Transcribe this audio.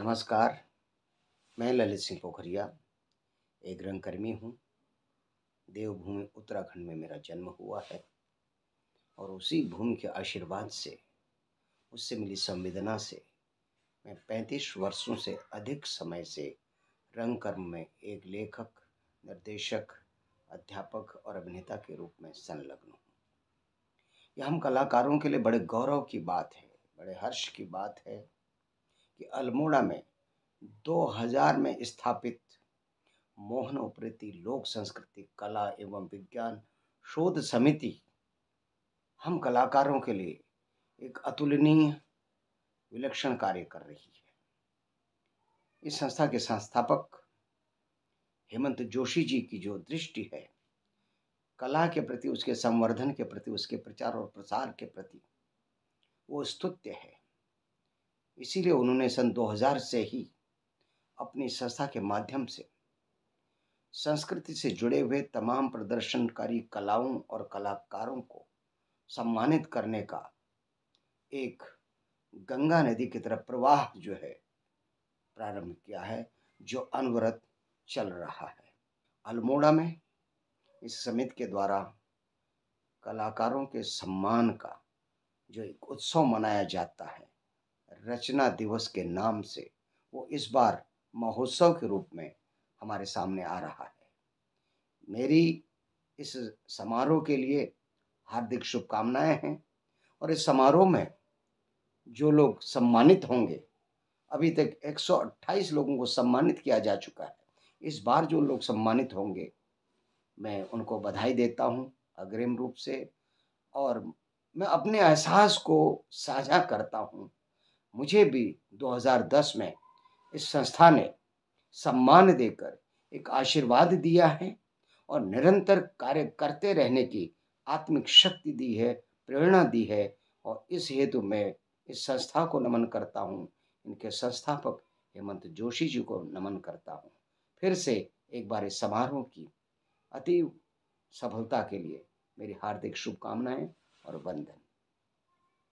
नमस्कार मैं ललित सिंह पोखरिया एक रंगकर्मी हूँ देवभूमि उत्तराखंड में मेरा जन्म हुआ है और उसी भूमि के आशीर्वाद से उससे मिली संवेदना से मैं पैंतीस वर्षों से अधिक समय से रंगकर्म में एक लेखक निर्देशक अध्यापक और अभिनेता के रूप में संलग्न हूँ यह हम कलाकारों के लिए बड़े गौरव की बात है बड़े हर्ष की बात है कि अल्मोड़ा में 2000 में स्थापित मोहन उप्रीति लोक संस्कृति कला एवं विज्ञान शोध समिति हम कलाकारों के लिए एक अतुलनीय विलक्षण कार्य कर रही है इस संस्था के संस्थापक हेमंत जोशी जी की जो दृष्टि है कला के प्रति उसके संवर्धन के प्रति उसके प्रचार और प्रसार के प्रति वो स्तुत्य है इसीलिए उन्होंने सन 2000 से ही अपनी संस्था के माध्यम से संस्कृति से जुड़े हुए तमाम प्रदर्शनकारी कलाओं और कलाकारों को सम्मानित करने का एक गंगा नदी की तरह प्रवाह जो है प्रारंभ किया है जो अनवरत चल रहा है अल्मोड़ा में इस समिति के द्वारा कलाकारों के सम्मान का जो एक उत्सव मनाया जाता है रचना दिवस के नाम से वो इस बार महोत्सव के रूप में हमारे सामने आ रहा है मेरी इस समारोह के लिए हार्दिक शुभकामनाएं हैं और इस समारोह में जो लोग सम्मानित होंगे अभी तक 128 लोगों को सम्मानित किया जा चुका है इस बार जो लोग सम्मानित होंगे मैं उनको बधाई देता हूँ अग्रिम रूप से और मैं अपने एहसास को साझा करता हूँ मुझे भी 2010 में इस संस्था ने सम्मान देकर एक आशीर्वाद दिया है और निरंतर कार्य करते रहने की आत्मिक शक्ति दी है प्रेरणा दी है और इस हेतु मैं इस संस्था को नमन करता हूँ इनके संस्थापक हेमंत जोशी जी को नमन करता हूँ फिर से एक बार इस समारोह की अति सफलता के लिए मेरी हार्दिक शुभकामनाएं और वंदन